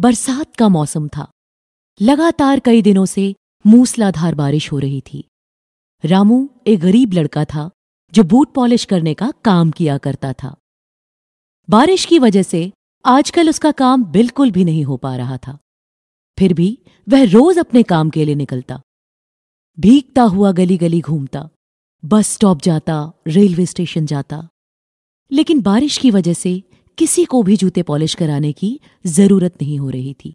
बरसात का मौसम था लगातार कई दिनों से मूसलाधार बारिश हो रही थी रामू एक गरीब लड़का था जो बूट पॉलिश करने का काम किया करता था बारिश की वजह से आजकल उसका काम बिल्कुल भी नहीं हो पा रहा था फिर भी वह रोज अपने काम के लिए निकलता भीगता हुआ गली गली घूमता बस स्टॉप जाता रेलवे स्टेशन जाता लेकिन बारिश की वजह से किसी को भी जूते पॉलिश कराने की जरूरत नहीं हो रही थी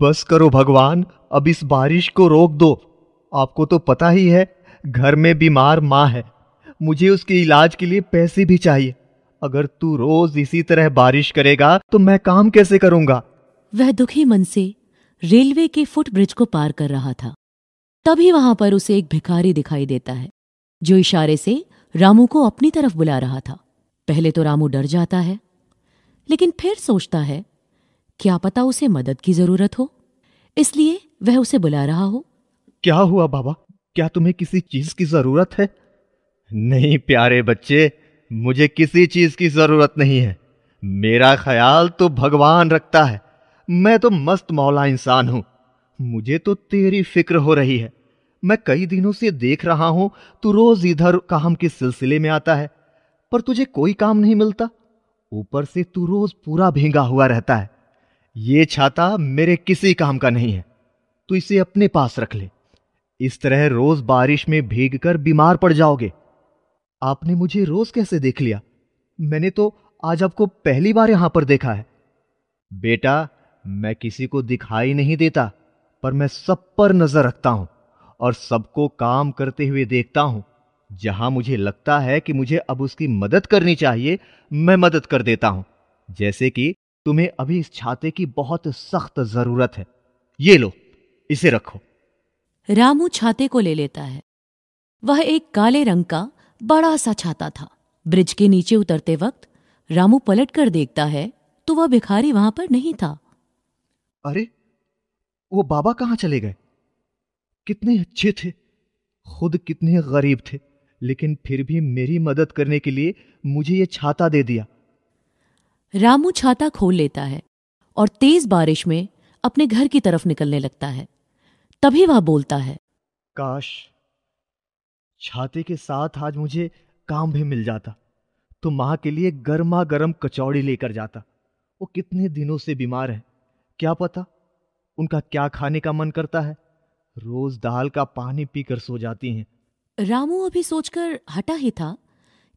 बस करो भगवान अब इस बारिश को रोक दो आपको तो पता ही है घर में बीमार माँ है मुझे उसके इलाज के लिए पैसे भी चाहिए अगर तू रोज इसी तरह बारिश करेगा तो मैं काम कैसे करूंगा वह दुखी मन से रेलवे के फुटब्रिज को पार कर रहा था तभी वहां पर उसे एक भिखारी दिखाई देता है जो इशारे से रामू को अपनी तरफ बुला रहा था पहले तो रामू डर जाता है लेकिन फिर सोचता है क्या पता उसे मदद की जरूरत हो इसलिए वह उसे बुला रहा हो क्या हुआ बाबा क्या तुम्हें किसी चीज की जरूरत है नहीं प्यारे बच्चे मुझे किसी चीज की जरूरत नहीं है मेरा ख्याल तो भगवान रखता है मैं तो मस्त मौला इंसान हूं मुझे तो तेरी फिक्र हो रही है मैं कई दिनों से देख रहा हूं तू रोज इधर काम के सिलसिले में आता है पर तुझे कोई काम नहीं मिलता ऊपर से तू रोज पूरा भींगा हुआ रहता है ये छाता मेरे किसी काम का नहीं है तू इसे अपने पास रख ले इस तरह रोज बारिश में भीग कर बीमार पड़ जाओगे आपने मुझे रोज कैसे देख लिया मैंने तो आज आपको पहली बार यहां पर देखा है बेटा मैं किसी को दिखाई नहीं देता पर मैं सब पर नजर रखता हूं और सबको काम करते हुए देखता हूं जहां मुझे लगता है कि मुझे अब उसकी मदद करनी चाहिए मैं मदद कर देता हूं जैसे कि तुम्हें अभी इस छाते की बहुत सख्त जरूरत है ये लो इसे रखो रामू छाते को ले लेता है वह एक काले रंग का बड़ा सा छाता था ब्रिज के नीचे उतरते वक्त रामू पलट कर देखता है तो वह भिखारी वहां पर नहीं था अरे वो बाबा कहां चले गए कितने अच्छे थे खुद कितने गरीब थे लेकिन फिर भी मेरी मदद करने के लिए मुझे ये छाता दे दिया रामू छाता खोल लेता है और तेज बारिश में अपने घर की तरफ निकलने लगता है तभी वह बोलता है काश छाते के साथ आज मुझे काम भी मिल जाता तो मां के लिए गर्मा गर्म कचौड़ी लेकर जाता वो कितने दिनों से बीमार है क्या पता उनका क्या खाने का मन करता है रोज दाल का पानी पीकर सो जाती हैं रामू अभी सोचकर हटा ही था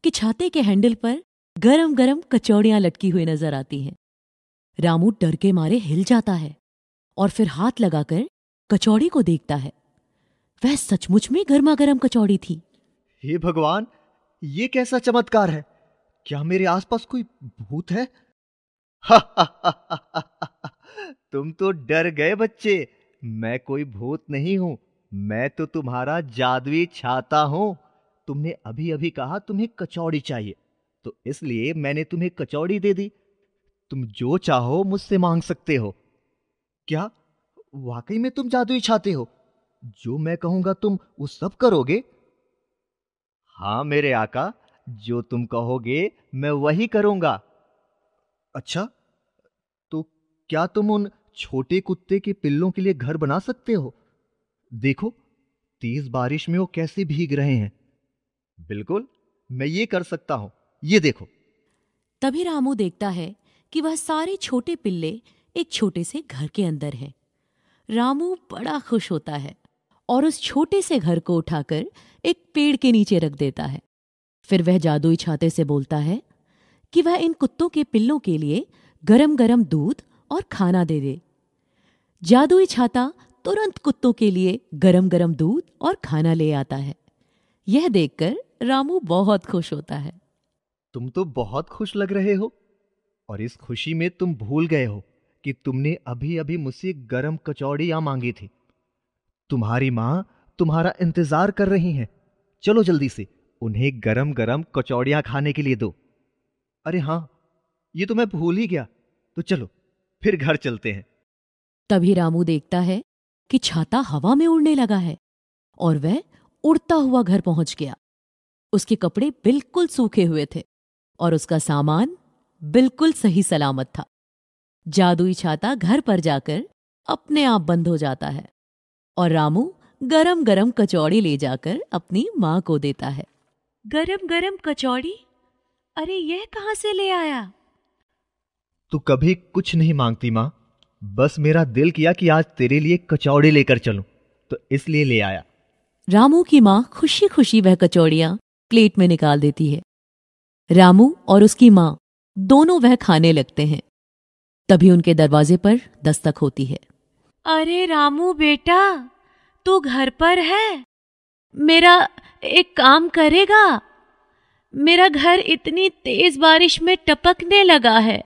कि छाते के हैंडल पर गरम गरम कचौड़ियां लटकी हुई नजर आती हैं रामू डर के मारे हिल जाता है और फिर हाथ लगाकर कचौड़ी को देखता है वह सचमुच में गर्मा गर्म कचौड़ी थी हे भगवान ये कैसा चमत्कार है क्या मेरे आसपास कोई भूत है तुम तो डर गए बच्चे मैं कोई भूत नहीं हूं मैं तो तुम्हारा जादुई छाता हूं तुमने अभी अभी कहा तुम्हें कचौड़ी चाहिए तो इसलिए मैंने तुम्हें कचौड़ी दे दी तुम जो चाहो मुझसे मांग सकते हो क्या वाकई में तुम जादुई छाते हो जो मैं कहूंगा तुम वो सब करोगे हाँ मेरे आका जो तुम कहोगे मैं वही करूंगा अच्छा तो क्या तुम उन छोटे कुत्ते के पिल्लों के लिए घर बना सकते हो देखो तेज बारिश में वो कैसे भीग रहे हैं बिल्कुल मैं ये कर सकता हूं ये देखो तभी रामू देखता है कि वह सारे छोटे पिल्ले एक छोटे से घर के अंदर हैं रामू बड़ा खुश होता है और उस छोटे से घर को उठाकर एक पेड़ के नीचे रख देता है फिर वह जादुई छाते से बोलता है कि वह इन कुत्तों के पिल्लों के लिए गरम गरम दूध और खाना दे दे जादुई छाता तुरंत कुत्तों के लिए गरम गरम दूध और खाना ले आता है यह देखकर रामू बहुत खुश होता है तुम तो बहुत खुश लग रहे हो और इस खुशी में तुम भूल गए हो कि तुमने अभी अभी मुझसे गरम कचौड़ियाँ मांगी थी तुम्हारी माँ तुम्हारा इंतजार कर रही है चलो जल्दी से उन्हें गरम गरम कचौड़ियां खाने के लिए दो अरे हाँ ये तो मैं भूल ही गया तो चलो फिर घर चलते हैं तभी रामू देखता है कि छाता हवा में उड़ने लगा है और वह उड़ता हुआ घर पहुंच गया उसके कपड़े बिल्कुल सूखे हुए थे और उसका सामान बिल्कुल सही सलामत था जादुई छाता घर पर जाकर अपने आप बंद हो जाता है और रामू गरम गरम कचौड़ी ले जाकर अपनी माँ को देता है गरम गरम कचौड़ी अरे यह कहा से ले आया तू कभी कुछ नहीं मांगती माँ बस मेरा दिल किया कि आज तेरे लिए कचौड़ी लेकर चलूं तो इसलिए ले आया रामू की माँ खुशी खुशी वह कचौड़िया प्लेट में निकाल देती है रामू और उसकी माँ दोनों वह खाने लगते हैं तभी उनके दरवाजे पर दस्तक होती है अरे रामू बेटा तू घर पर है मेरा एक काम करेगा मेरा घर इतनी तेज बारिश में टपकने लगा है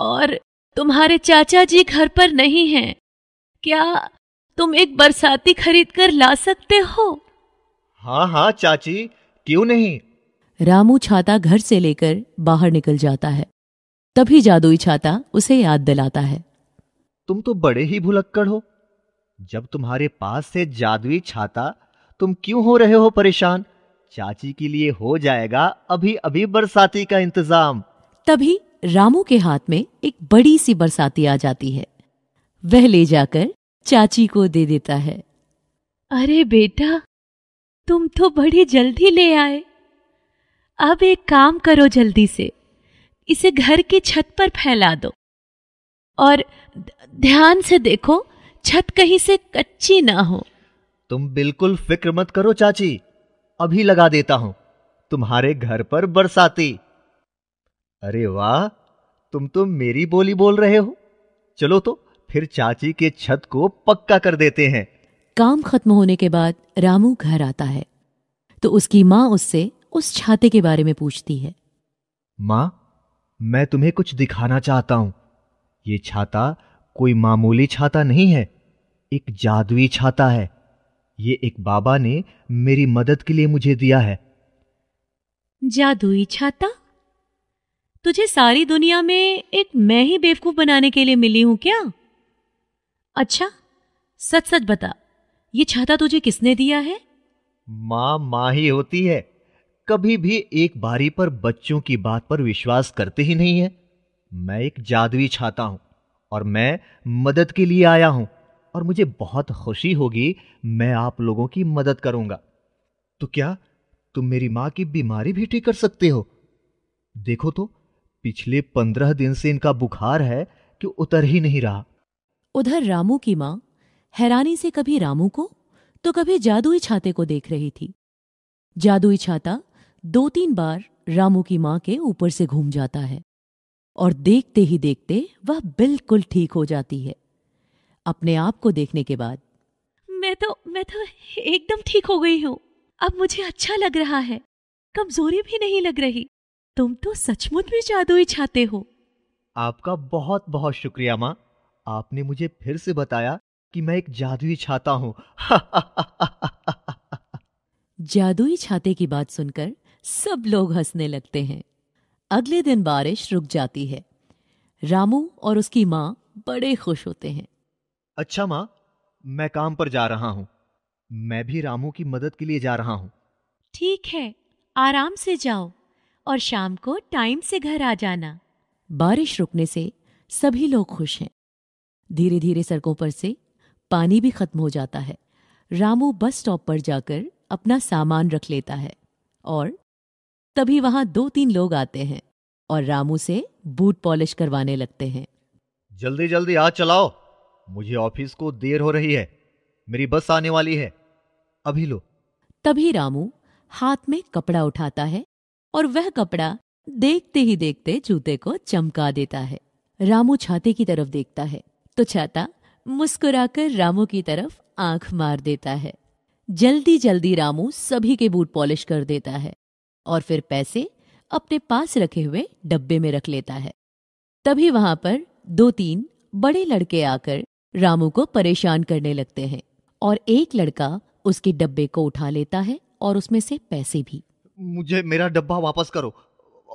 और तुम्हारे चाचा जी घर पर नहीं हैं। क्या तुम एक बरसाती खरीद कर ला सकते हो हाँ हाँ चाची क्यों नहीं रामू छाता घर से लेकर बाहर निकल जाता है तभी जादुई छाता उसे याद दिलाता है तुम तो बड़े ही भुलक्कड़ हो जब तुम्हारे पास से जादुई छाता तुम क्यों हो रहे हो परेशान चाची के लिए हो जाएगा अभी अभी बरसाती का इंतजाम तभी रामू के हाथ में एक बड़ी सी बरसाती आ जाती है वह ले जाकर चाची को दे देता है अरे बेटा तुम तो बड़ी जल्दी ले आए अब एक काम करो जल्दी से इसे घर की छत पर फैला दो और ध्यान से देखो छत कहीं से कच्ची ना हो तुम बिल्कुल फिक्र मत करो चाची अभी लगा देता हूं तुम्हारे घर पर बरसाती अरे वाह तुम तो मेरी बोली बोल रहे हो चलो तो फिर चाची के छत को पक्का कर देते हैं काम खत्म होने के बाद रामू घर आता है तो उसकी माँ उससे उस छाते के बारे में पूछती है माँ मैं तुम्हें कुछ दिखाना चाहता हूँ ये छाता कोई मामूली छाता नहीं है एक जादुई छाता है ये एक बाबा ने मेरी मदद के लिए मुझे दिया है जादुई छाता तुझे सारी दुनिया में एक मैं ही बेवकूफ बनाने के लिए मिली हूं क्या अच्छा सच सच बता ये छाता तुझे किसने दिया है माँ माँ ही होती है कभी भी एक बारी पर बच्चों की बात पर विश्वास करते ही नहीं है मैं एक जादुई छाता हूं और मैं मदद के लिए आया हूं और मुझे बहुत खुशी होगी मैं आप लोगों की मदद करूंगा तो क्या तुम मेरी माँ की बीमारी भी ठीक कर सकते हो देखो तो पिछले पंद्रह दिन से इनका बुखार है कि उतर ही नहीं रहा उधर रामू की माँ हैरानी से कभी रामू को तो कभी जादुई छाते को देख रही थी जादुई छाता दो तीन बार रामू की माँ के ऊपर से घूम जाता है और देखते ही देखते वह बिल्कुल ठीक हो जाती है अपने आप को देखने के बाद मैं तो मैं तो एकदम ठीक हो गई हूँ अब मुझे अच्छा लग रहा है कमजोरी भी नहीं लग रही तुम तो सचमुच में जादुई छाते हो आपका बहुत बहुत शुक्रिया माँ आपने मुझे फिर से बताया कि मैं एक जादुई छाता हूँ जादुई छाते की बात सुनकर सब लोग हंसने लगते हैं अगले दिन बारिश रुक जाती है रामू और उसकी माँ बड़े खुश होते हैं अच्छा माँ मैं काम पर जा रहा हूँ मैं भी रामू की मदद के लिए जा रहा हूँ ठीक है आराम से जाओ और शाम को टाइम से घर आ जाना बारिश रुकने से सभी लोग खुश हैं धीरे धीरे सड़कों पर से पानी भी खत्म हो जाता है रामू बस स्टॉप पर जाकर अपना सामान रख लेता है और तभी वहां दो तीन लोग आते हैं और रामू से बूट पॉलिश करवाने लगते हैं जल्दी जल्दी आ चलाओ मुझे ऑफिस को देर हो रही है मेरी बस आने वाली है अभी लो तभी रामू हाथ में कपड़ा उठाता है और वह कपड़ा देखते ही देखते जूते को चमका देता है रामू छाते की तरफ देखता है तो छाता मुस्कुराकर रामू की तरफ आंख मार देता है जल्दी जल्दी रामू सभी के बूट पॉलिश कर देता है और फिर पैसे अपने पास रखे हुए डब्बे में रख लेता है तभी वहां पर दो तीन बड़े लड़के आकर रामू को परेशान करने लगते हैं और एक लड़का उसके डब्बे को उठा लेता है और उसमें से पैसे भी मुझे मेरा डब्बा वापस करो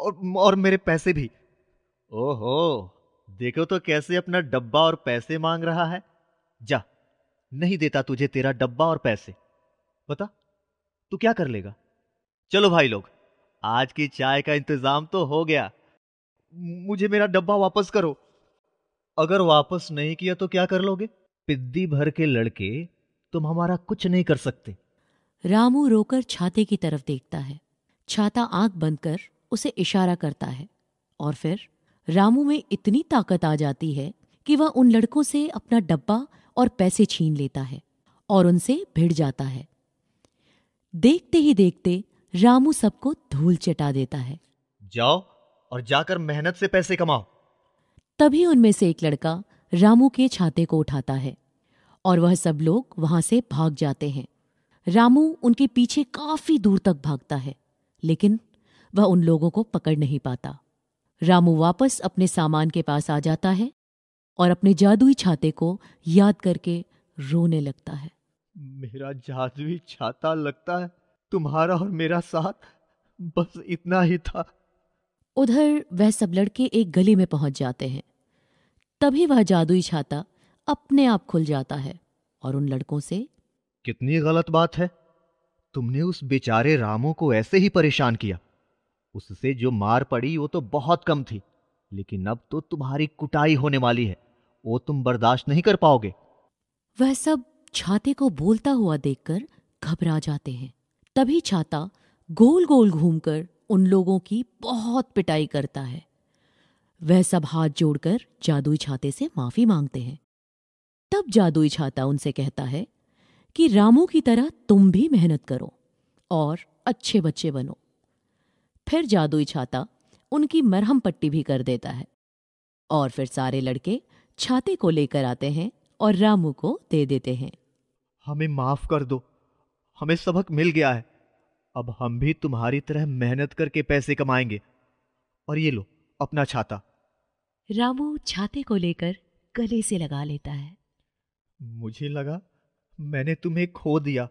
और और मेरे पैसे भी ओहो देखो तो कैसे अपना डब्बा और पैसे मांग रहा है जा नहीं देता तुझे तेरा डब्बा और पैसे बता तू क्या कर लेगा चलो भाई लोग आज की चाय का इंतजाम तो हो गया मुझे मेरा डब्बा वापस करो अगर वापस नहीं किया तो क्या कर लोगे पिद्दी भर के लड़के तुम हमारा कुछ नहीं कर सकते रामू रोकर छाते की तरफ देखता है छाता आंख बंद कर उसे इशारा करता है और फिर रामू में इतनी ताकत आ जाती है कि वह उन लड़कों से अपना डब्बा और पैसे छीन लेता है और उनसे भिड़ जाता है देखते ही देखते रामू सबको धूल चटा देता है जाओ और जाकर मेहनत से पैसे कमाओ तभी उनमें से एक लड़का रामू के छाते को उठाता है और वह सब लोग वहां से भाग जाते हैं रामू उनके पीछे काफी दूर तक भागता है लेकिन वह उन लोगों को पकड़ नहीं पाता रामू वापस अपने सामान के पास आ जाता है और अपने जादुई छाते को याद करके रोने लगता है मेरा जादुई छाता लगता है तुम्हारा और मेरा साथ बस इतना ही था उधर वह सब लड़के एक गली में पहुंच जाते हैं तभी वह जादुई छाता अपने आप खुल जाता है और उन लड़कों से कितनी गलत बात है तुमने उस बेचारे रामो को ऐसे ही परेशान किया उससे जो मार पड़ी वो तो बहुत कम थी लेकिन अब तो तुम्हारी कुटाई होने वाली है वो तुम बर्दाश्त नहीं कर पाओगे वह सब छाते को बोलता हुआ देखकर घबरा जाते हैं तभी छाता गोल गोल घूमकर उन लोगों की बहुत पिटाई करता है वह सब हाथ जोड़कर जादुई छाते से माफी मांगते हैं तब जादुई छाता उनसे कहता है कि रामू की तरह तुम भी मेहनत करो और अच्छे बच्चे बनो फिर जादुई छाता उनकी मरहम पट्टी भी कर देता है और फिर सारे लड़के छाते को लेकर आते हैं और रामू को दे देते हैं हमें माफ कर दो हमें सबक मिल गया है अब हम भी तुम्हारी तरह मेहनत करके पैसे कमाएंगे और ये लो अपना छाता रामू छाते को लेकर गले से लगा लेता है मुझे लगा मैंने तुम्हें खो दिया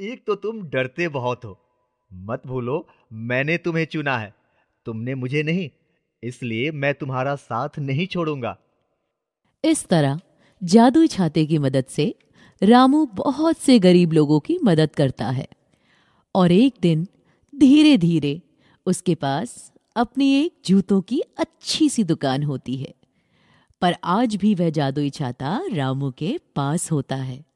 एक तो तुम डरते बहुत हो मत भूलो मैंने तुम्हें चुना है तुमने मुझे नहीं इसलिए मैं तुम्हारा साथ नहीं छोड़ूंगा इस तरह जादू छाते की मदद से रामू बहुत से गरीब लोगों की मदद करता है और एक दिन धीरे धीरे उसके पास अपनी एक जूतों की अच्छी सी दुकान होती है पर आज भी वह जादुई छाता रामू के पास होता है